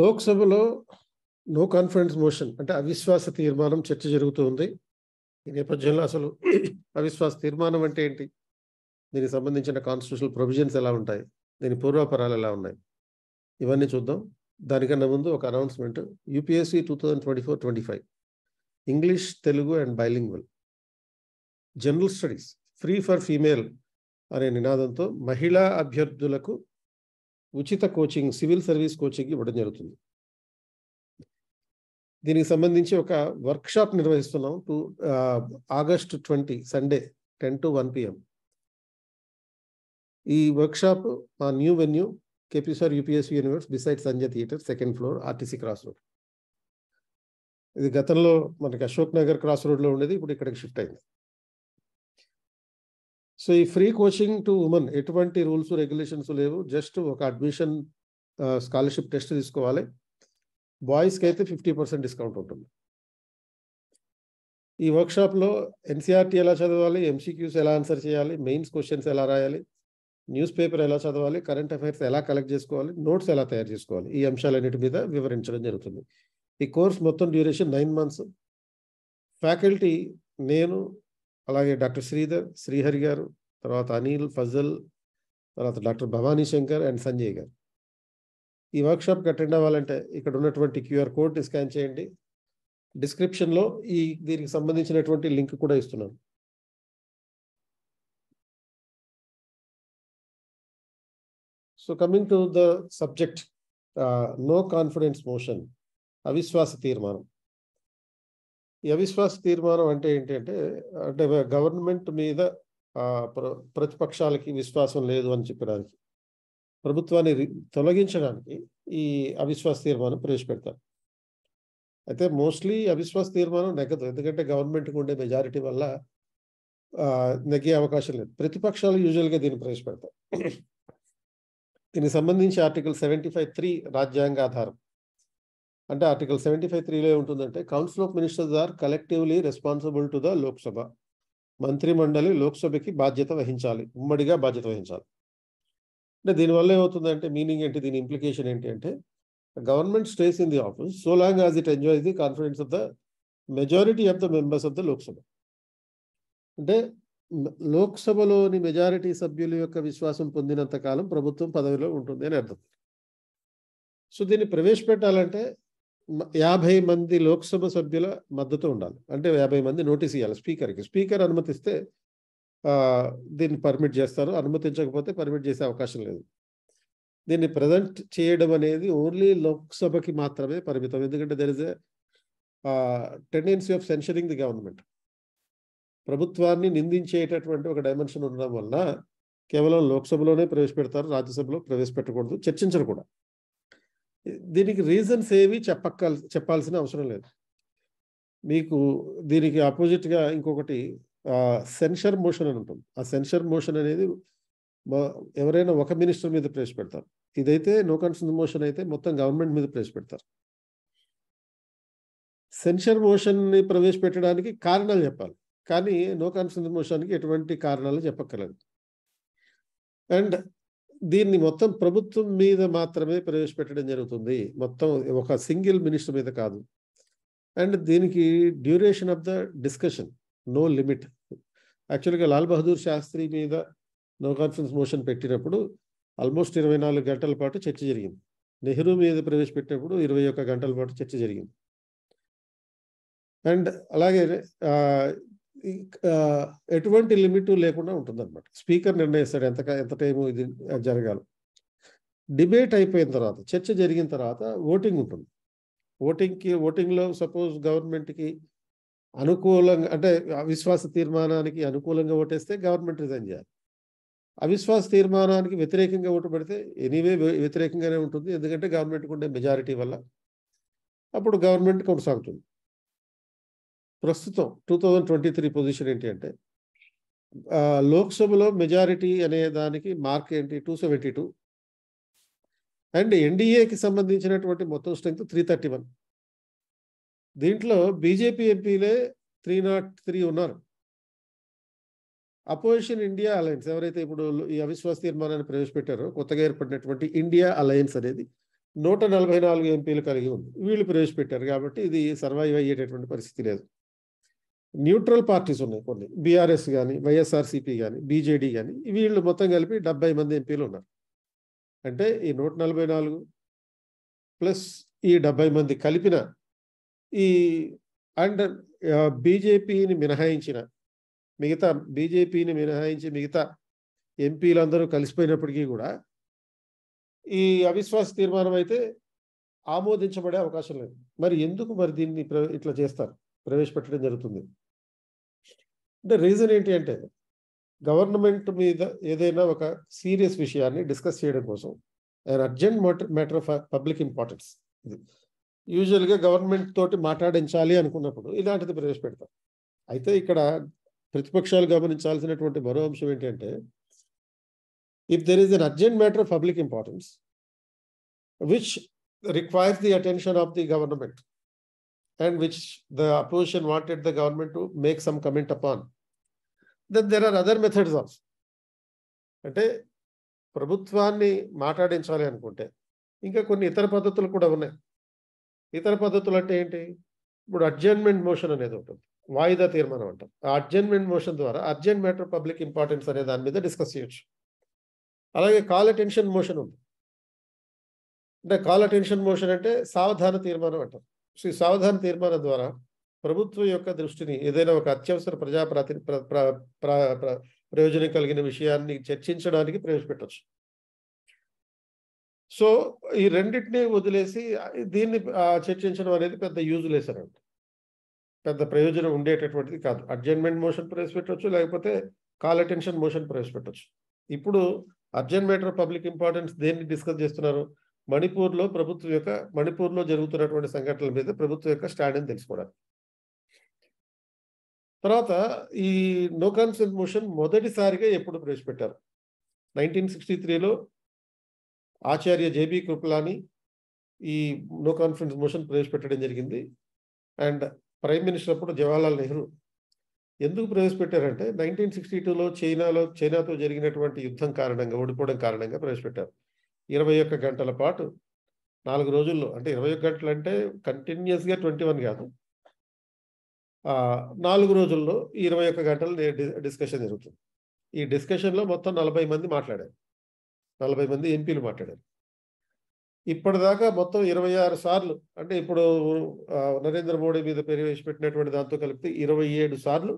లోక్సభలో no confidence motion అంటే అవిశ్వాస తీర్మానం చర్చ జరుగుతుంది ఈ నేపథ్యంలో అసలు అవిశ్వాస తీర్మానం అంటే ఏంటి దీనికి సంబంధించిన కాన్స్టిట్యూషనల్ ప్రొవిజన్స్ ఎలా ఉంటాయి దీని పూర్వాపరాలు ఎలా ఉన్నాయి ఇవన్నీ చూద్దాం దానికన్నా ముందు ఒక announcement UPSC two thousand twenty four twenty five English Telugu and bilingual general studies free for female అనే నినాదంతో మహిళా అభ్యర్థులకు ఉచిత కోచింగ్ సివిల్ సర్వీస్ కోచింగ్ ఇవ్వడం జరుగుతుంది దీనికి సంబంధించి ఒక వర్క్షాప్ నిర్వహిస్తున్నాం two August twenty Sunday ten to one PM ఈ వర్క్షాప్ మా new venue KP sir UPSC universe beside Sanjay theatre second floor RTC cross road ఇది గతంలో మనకి అశోక్ నగర్ క్రాస్ రోడ్లో ఉండేది ఇప్పుడు ఇక్కడికి షిఫ్ట్ అయింది సో ఈ ఫ్రీ కోచింగ్ టు ఉమెన్ ఎటువంటి రూల్స్ రెగ్యులేషన్స్ లేవు జస్ట్ ఒక అడ్మిషన్ స్కాలర్షిప్ టెస్ట్ తీసుకోవాలి బాయ్స్కి అయితే ఫిఫ్టీ పర్సెంట్ డిస్కౌంట్ ఉంటుంది ఈ వర్క్షాప్లో ఎన్సీఆర్టీ e ఎలా చదవాలి ఎంసీక్యూస్ ఎలా ఆన్సర్ చేయాలి మెయిన్స్ క్వశ్చన్స్ ఎలా రాయాలి న్యూస్ పేపర్ ఎలా చదవాలి కరెంట్ అఫైర్స్ ఎలా కలెక్ట్ చేసుకోవాలి నోట్స్ ఎలా తయారు చేసుకోవాలి ఈ అంశాలన్నిటి మీద వివరించడం జరుగుతుంది ఈ కోర్స్ మొత్తం డ్యూరేషన్ నైన్ మంత్స్ ఫ్యాకల్టీ నేను అలాగే డాక్టర్ శ్రీధర్ శ్రీహరి గారు తర్వాత అనిల్ ఫజల్ తర్వాత డాక్టర్ భవానీ శంకర్ అండ్ సంజయ్ గారు ఈ వర్క్షాప్కి అటెండ్ అవ్వాలంటే ఇక్కడ ఉన్నటువంటి క్యూఆర్ కోడ్ స్కాన్ చేయండి డిస్క్రిప్షన్లో ఈ దీనికి సంబంధించినటువంటి లింక్ కూడా ఇస్తున్నాను so coming to the subject no confidence motion అవిశ్వాస తీర్మానం ఈ అవిశ్వాస తీర్మానం అంటే ఏంటంటే అంటే గవర్నమెంట్ మీద ప్రతిపక్షాలకి విశ్వాసం లేదు అని చెప్పడానికి ప్రభుత్వాన్ని తొలగించడానికి ఈ అవిశ్వాస తీర్మానం ప్రవేశపెడతారు అయితే మోస్ట్లీ అవిశ్వాస తీర్మానం నెగ్గదు ఎందుకంటే గవర్నమెంట్కి ఉండే మెజారిటీ వల్ల నెగ్గే అవకాశం లేదు ప్రతిపక్షాలు యూజువల్గా దీన్ని ప్రవేశపెడతారు దీనికి సంబంధించి ఆర్టికల్ సెవెంటీ ఫైవ్ త్రీ రాజ్యాంగ ఆధారం అంటే ఆర్టికల్ సెవెంటీ ఫైవ్ త్రీలో ఏముంటుందంటే council of ministers are collectively responsible to the Lok Sabha మంత్రిమండలి లోక్సభకి బాధ్యత వహించాలి ఉమ్మడిగా బాధ్యత వహించాలి అంటే దీనివల్ల ఏమవుతుందంటే మీనింగ్ ఏంటి దీని ఇంప్లికేషన్ ఏంటి అంటే government stays in the office so long as it enjoy the confidence of the majority of the members of the Lok Sabha అంటే లోక్సభలోని మెజారిటీ సభ్యుల యొక్క విశ్వాసం పొందినంత కాలం ప్రభుత్వం పదవిలో ఉంటుంది అని అర్థం సో దీన్ని ప్రవేశపెట్టాలంటే యాభై మంది లోక్సభ సభ్యుల మద్దతు ఉండాలి అంటే యాభై మంది నోటీస్ ఇవ్వాలి స్పీకర్కి స్పీకర్ అనుమతిస్తే దీన్ని పర్మిట్ చేస్తారు అనుమతించకపోతే పర్మిట్ చేసే అవకాశం లేదు దీన్ని ప్రజెంట్ చేయడం అనేది ఓన్లీ లోక్సభకి మాత్రమే పరిమితం ఎందుకంటే there is a tendency of censuring the government ప్రభుత్వాన్ని నిందించేటటువంటి ఒక డైమెన్షన్ ఉండడం వలన కేవలం లోక్సభలోనే ప్రవేశపెడతారు రాజ్యసభలో ప్రవేశపెట్టకూడదు చర్చించరు కూడా దీనికి రీజన్స్ ఏవి చెప్పక్కల్ చెప్పాల్సిన అవసరం లేదు మీకు దీనికి ఆపోజిట్గా ఇంకొకటి సెన్షర్ మోషన్ అని ఉంటుంది ఆ సెన్షర్ మోషన్ అనేది ఎవరైనా ఒక మినిస్టర్ మీద ప్రవేశపెడతారు ఇదైతే నో కన్సెన్స్ మోషన్ అయితే మొత్తం గవర్నమెంట్ మీద ప్రవేశపెడతారు పెడతారు సెన్షర్ మోషన్ని ప్రవేశపెట్టడానికి కారణాలు చెప్పాలి కానీ నో కాన్సన్స్ మోషన్కి ఎటువంటి కారణాలు చెప్పక్కర్లేదు అండ్ దీన్ని మొత్తం ప్రభుత్వం మీద మాత్రమే ప్రవేశపెట్టడం జరుగుతుంది మొత్తం ఒక సింగిల్ మినిస్టర్ మీద కాదు అండ్ దీనికి duration of the discussion no limit యాక్చువల్గా లాల్ బహదూర్ శాస్త్రి మీద నో కాన్ఫరెన్స్ మోషన్ పెట్టినప్పుడు ఆల్మోస్ట్ ఇరవై నాలుగు గంటల పాటు చర్చ జరిగింది నెహ్రూ మీద ప్రవేశపెట్టినప్పుడు ఇరవై ఒక్క గంటల పాటు చర్చ జరిగింది అండ్ అలాగే ఎటువంటి లిమిట్ లేకుండా ఉంటుంది అనమాట స్పీకర్ నిర్ణయిస్తాడు ఎంత ఎంత టైము ఇది జరగాలి డిబేట్ అయిపోయిన తర్వాత చర్చ జరిగిన తర్వాత ఓటింగ్ ఉంటుంది ఓటింగ్కి ఓటింగ్లో సపోజ్ గవర్నమెంట్కి అనుకూలంగా అంటే అవిశ్వాస తీర్మానానికి అనుకూలంగా ఓటేస్తే గవర్నమెంట్ రిజైన్ చేయాలి అవిశ్వాస తీర్మానానికి వ్యతిరేకంగా ఓటు పెడితే ఎనీవే వ్యతిరేకంగానే ఉంటుంది ఎందుకంటే గవర్నమెంట్కి ఉండే మెజారిటీ వల్ల అప్పుడు గవర్నమెంట్ కొనసాగుతుంది ప్రస్తుతం two thousand twenty three position ఏంటి అంటే లోక్సభలో మెజారిటీ అనే దానికి మార్క్ ఏంటి టూ సెవెంటీ టూ అండ్ ఎన్డీఏకి సంబంధించినటువంటి మొత్తం స్ట్రెంగ్త్ త్రీ థర్టీ వన్ దీంట్లో బీజేపీ ఎంపీలే త్రీ నాట్ త్రీ ఉన్నారు అపోజిషన్ ఇండియా అలయన్స్ ఎవరైతే ఇప్పుడు ఈ అవిశ్వాస తీర్మానాన్ని ప్రవేశపెట్టారో కొత్తగా ఏర్పడినటువంటి ఇండియా అలయన్స్ అనేది నూట నలభై నాలుగు ఎంపీలు కలిగి ఉంది వీళ్ళు ప్రవేశపెట్టారు కాబట్టి ఇది సర్వైవ్ అయ్యేటటువంటి పరిస్థితి లేదు న్యూట్రల్ పార్టీస్ ఉన్నాయి కొన్ని బీఆర్ఎస్ కానీ వైఎస్ఆర్సీపీ కానీ బీజేడీ కానీ వీళ్ళు మొత్తం కలిపి డెబ్బై మంది ఎంపీలు ఉన్నారు అంటే ఈ నూట నలభై నాలుగు ప్లస్ ఈ డెబ్బై మంది కలిపిన ఈ అండ్ బీజేపీని మినహాయించిన మిగతా బీజేపీని మినహాయించి మిగతా ఎంపీలందరూ కలిసిపోయినప్పటికీ కూడా ఈ అవిశ్వాస తీర్మానం అయితే ఆమోదించబడే అవకాశం లేదు మరి ఎందుకు మరి దీన్ని ఇట్లా చేస్తారు ప్రవేశపెట్టడం జరుగుతుంది అంటే రీజన్ ఏంటి అంటే గవర్నమెంట్ మీద ఏదైనా ఒక సీరియస్ విషయాన్ని డిస్కస్ చేయడం కోసం and urgent matter of public importance ఇది యూజువల్గా గవర్నమెంట్ తోటి మాట్లాడించాలి అనుకున్నప్పుడు ఇలాంటిది ప్రవేశపెడతారు అయితే ఇక్కడ ప్రతిపక్షాలు గమనించాల్సినటువంటి మరో అంశం ఏంటంటే if there is an urgent matter of public importance which requires the attention of the government and which the opposition wanted the government to make some comment upon. Then there are other methods also. అంటే ప్రభుత్వాన్ని మాట్లాడించాలి అనుకుంటే ఇంకా కొన్ని ఇతర పద్ధతులు కూడా ఉన్నాయి ఇతర పద్ధతులు అంటే ఏంటి ఇప్పుడు అడ్జర్న్మెంట్ మోషన్ అనేది ఉంటుంది వాయిదా తీర్మానం అంటారు ఆ అర్జెంట్మెంట్ మోషన్ ద్వారా అర్జెంట్ మ్యాటర్ పబ్లిక్ ఇంపార్టెన్స్ అనే దాని మీద డిస్కస్ చేయొచ్చు అలాగే కాల్ అటెన్షన్ మోషన్ ఉంది అంటే కాల్ అటెన్షన్ మోషన్ అంటే సావధాన తీర్మానం అంటారు శ్రీ సావధాన తీర్మానం ద్వారా ప్రభుత్వం యొక్క దృష్టిని ఏదైనా ఒక అత్యవసర ప్రజా ప్రాతి ప్రయోజనం కలిగిన విషయాన్ని చర్చించడానికి ప్రవేశపెట్టచ్చు సో ఈ రెండింటినీ వదిలేసి దీన్ని చర్చించడం అనేది పెద్ద యూజ్ లేసారంట పెద్ద ప్రయోజనం ఉండేటటువంటిది కాదు అడ్జర్మెంట్ మోషన్ ప్రవేశపెట్టవచ్చు లేకపోతే కాల్ అటెన్షన్ మోషన్ ప్రవేశపెట్టవచ్చు ఇప్పుడు అర్జెంట్ మ్యాటర్ పబ్లిక్ ఇంపార్టెన్స్ దేన్ని డిస్కస్ చేస్తున్నారు మణిపూర్లో ప్రభుత్వం యొక్క మణిపూర్లో జరుగుతున్నటువంటి సంఘటనల మీద ప్రభుత్వం యొక్క స్టాండ్ అని తెలుసుకోవడానికి తర్వాత ఈ నో కాన్ఫిడెన్స్ మోషన్ మొదటిసారిగా ఎప్పుడు ప్రవేశపెట్టారు నైన్టీన్ సిక్స్టీ త్రీలో ఆచార్య జేబి కృపలాని ఈ నో కాన్ఫిడెన్స్ మోషన్ ప్రవేశపెట్టడం జరిగింది అండ్ ప్రైమ్ మినిస్టర్ అప్పుడు జవహర్లాల్ నెహ్రూ ఎందుకు ప్రవేశపెట్టారంటే నైన్టీన్ సిక్స్టీ టూలో చైనాలో చైనాతో జరిగినటువంటి యుద్ధం కారణంగా ఓడిపోవడం కారణంగా ప్రవేశపెట్టారు ఇరవై ఒక్క గంటల పాటు నాలుగు రోజుల్లో అంటే ఇరవై ఒక్క గంటలు అంటే కంటిన్యూస్గా ట్వంటీ వన్ కాదు నాలుగు రోజుల్లో ఈ ఇరవై ఒక్క గంటలు డిస్కషన్ జరుగుతుంది ఈ డిస్కషన్లో మొత్తం నలభై మంది మాట్లాడారు నలభై మంది ఎంపీలు మాట్లాడారు ఇప్పటిదాకా మొత్తం ఇరవై ఆరు సార్లు అంటే ఇప్పుడు నరేంద్ర మోడీ మీద ప్రవేశపెట్టినటువంటి దాంతో కలిపితే ఇరవై ఏడు సార్లు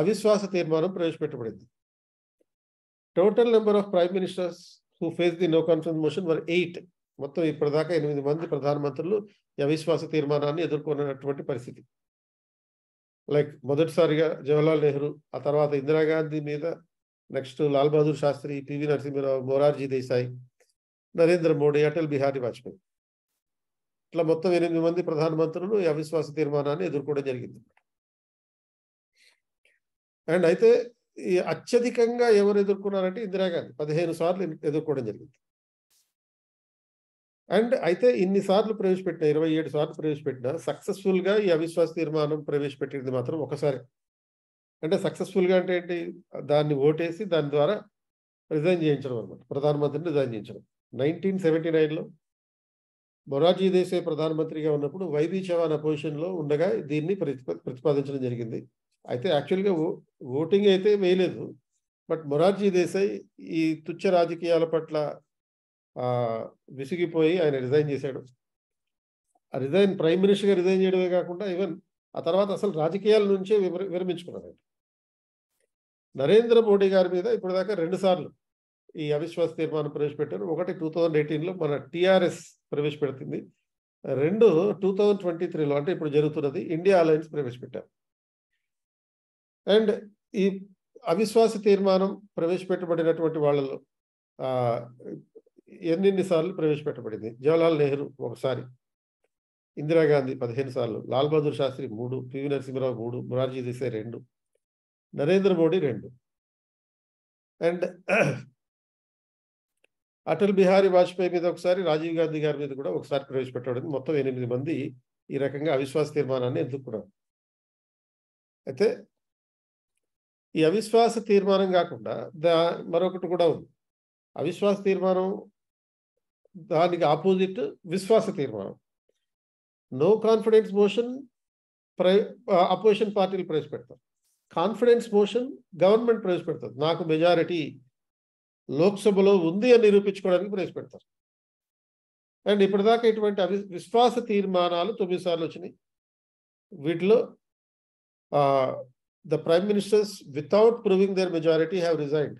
అవిశ్వాస తీర్మానం ప్రవేశపెట్టబడింది total number of prime ministers who face the no confidence motion were eight మొత్తం ఇప్పటిదాకా ఎనిమిది మంది ప్రధానమంత్రులు అవిశ్వాస తీర్మానాన్ని ఎదుర్కొన్నటువంటి పరిస్థితి లైక్ మొదటిసారిగా జవహర్లాల్ నెహ్రూ ఆ తర్వాత ఇందిరాగాంధీ మీద నెక్స్ట్ లాల్ బహదూర్ శాస్త్రి పివి నరసింహరావు మొరార్జీ దేశాయి నరేంద్ర మోడీ అటల్ బిహారీ వాజ్పేయి ఇట్లా మొత్తం ఎనిమిది మంది ప్రధానమంత్రులు అవిశ్వాస తీర్మానాన్ని ఎదుర్కోవడం జరిగింది అండ్ అయితే అత్యధికంగా ఎవరు ఎదుర్కొన్నారంటే ఇందిరాగాంధీ పదిహేను సార్లు ఎదుర్కోవడం జరిగింది అండ్ అయితే ఇన్ని సార్లు ప్రవేశపెట్టిన ఇరవై ఏడు సార్లు ప్రవేశపెట్టిన సక్సెస్ఫుల్గా ఈ అవిశ్వాస తీర్మానం ప్రవేశపెట్టింది మాత్రం ఒకసారి అంటే సక్సెస్ఫుల్గా అంటే ఏంటి దాన్ని ఓటేసి దాని ద్వారా రిజైన్ చేయించడం అనమాట ప్రధానమంత్రిని రిజైన్ చేయించడం నైన్టీన్ సెవెంటీ నైన్లో మొరార్జీ దేశాయ్ ప్రధానమంత్రిగా ఉన్నప్పుడు వైబీ చవాన్ అపోజిషన్లో ఉండగా దీన్ని ప్రతిపాదించడం జరిగింది అయితే యాక్చువల్గా ఓటింగ్ అయితే వేయలేదు బట్ మొరార్జీ దేశాయ్ ఈ తుచ్చ రాజకీయాల పట్ల విసిగిపోయి ఆయన రిజైన్ చేశాడు రిజైన్ ప్రైమ్ మినిస్టర్గా రిజైన్ చేయడమే కాకుండా ఈవెన్ ఆ తర్వాత అసలు రాజకీయాల నుంచే విరమించుకున్నాడు నరేంద్ర మోడీ గారి మీద ఇప్పటిదాకా దాకా రెండుసార్లు ఈ అవిశ్వాస తీర్మానం ప్రవేశపెట్టారు ఒకటి టూ థౌజండ్ ఎయిటీన్లో మన టీఆర్ఎస్ ప్రవేశపెడుతుంది రెండు టూ థౌజండ్ ట్వంటీ త్రీలో అంటే ఇప్పుడు జరుగుతున్నది ఇండియా అలయన్స్ ప్రవేశపెట్టారు అండ్ ఈ అవిశ్వాస తీర్మానం ప్రవేశపెట్టబడినటువంటి వాళ్ళలో ఎన్నెన్ని సార్లు ప్రవేశపెట్టబడింది జవహర్లాల్ నెహ్రూ ఒకసారి ఇందిరాగాంధీ పదిహేను సార్లు లాల్ బహదూర్ శాస్త్రి మూడు పివి నరసింహరావు మూడు మురార్జీ దేశాయ్ రెండు నరేంద్ర మోడీ రెండు అండ్ అటల్ బిహారీ వాజ్పేయి మీద ఒకసారి రాజీవ్ గాంధీ గారి మీద కూడా ఒకసారి ప్రవేశపెట్టబడింది మొత్తం ఎనిమిది మంది ఈ రకంగా అవిశ్వాస తీర్మానాన్ని ఎదుర్కొన్నారు అయితే ఈ అవిశ్వాస తీర్మానం కాకుండా దా మరొకటి కూడా ఉంది అవిశ్వాస తీర్మానం దానికి ఆపోజిట్ విశ్వాస తీర్మానం నో కాన్ఫిడెన్స్ మోషన్ ప్రై అపోజిషన్ పార్టీలు ప్రవేశపెడతారు కాన్ఫిడెన్స్ మోషన్ గవర్నమెంట్ ప్రవేశపెడుతుంది నాకు మెజారిటీ లోక్సభలో ఉంది అని నిరూపించుకోవడానికి ప్రవేశపెడతారు అండ్ ఇప్పటిదాకా ఇటువంటి అవి విశ్వాస తీర్మానాలు తొమ్మిది సార్లు వచ్చినాయి వీటిలో the prime ministers, without proving their majority, have resigned.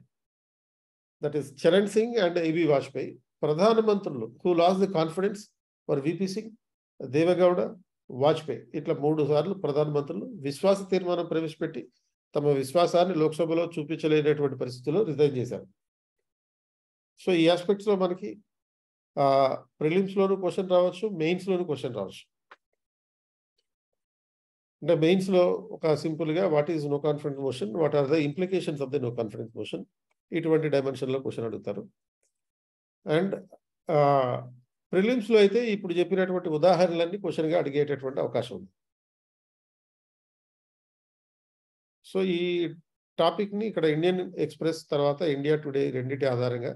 That is Charan Singh and A.B. Vajpayee. Pradhan Mantrulu, who lost the confidence, for V.P. Singh, Devagowda, Vajpayee ఇట్లా మూడు సార్లు ప్రధానమంత్రులు విశ్వాస తీర్మానం ప్రవేశపెట్టి తమ విశ్వాసాన్ని లోక్సభలో చూపించలేనటువంటి పరిస్థితుల్లో రిజైన్ చేశారు సో ఈ ఆస్పెక్ట్స్లో మనకి ప్రిలిమ్స్లోనూ క్వశ్చన్ రావచ్చు మెయిన్స్లోనూ క్వశ్చన్ రావచ్చు అంటే మెయిన్స్లో ఒక సింపుల్గా what is no confidence motion what are the implications of the no confidence motion ఇటువంటి డైమెన్షన్లో క్వశ్చన్ అడుగుతారు అండ్ లో అయితే ఇప్పుడు చెప్పినటువంటి ఉదాహరణలన్నీ గా అడిగేటటువంటి అవకాశం ఉంది సో ఈ టాపిక్ని ఇక్కడ ఇండియన్ ఎక్స్ప్రెస్ తర్వాత ఇండియా టుడే రెండింటి ఆధారంగా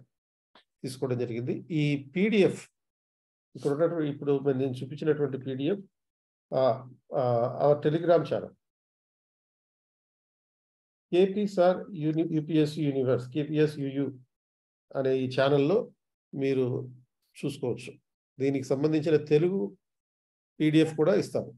తీసుకోవడం జరిగింది ఈ పీడిఎఫ్ ఇక్కడ ఉన్నటువంటి ఇప్పుడు నేను చూపించినటువంటి PDF our Telegram channel KP sir uni UPSC universe KPS UU అనే ఈ ఛానల్లో మీరు చూసుకోవచ్చు దీనికి సంబంధించిన తెలుగు పీడిఎఫ్ కూడా ఇస్తాము